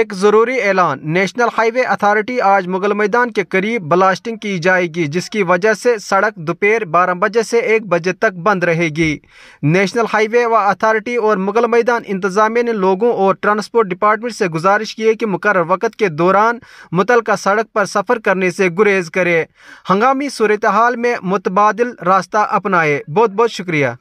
एक ज़रूरी ऐलान नेशनल हाईवे अथॉरिटी आज मुगल मैदान के करीब ब्लास्टिंग की जाएगी जिसकी वजह से सड़क दोपहर बारह बजे से एक बजे तक बंद रहेगी नेशनल हाईवे व अथॉरिटी और मुगल मैदान इंतजामिया ने लोगों और ट्रांसपोर्ट डिपार्टमेंट से गुजारिश की है कि मुकर वक़्त के दौरान मुतल सड़क पर सफ़र करने से गुरेज करे हंगामी सूरत हाल में मुतबाद रास्ता अपनाए बहुत बहुत शुक्रिया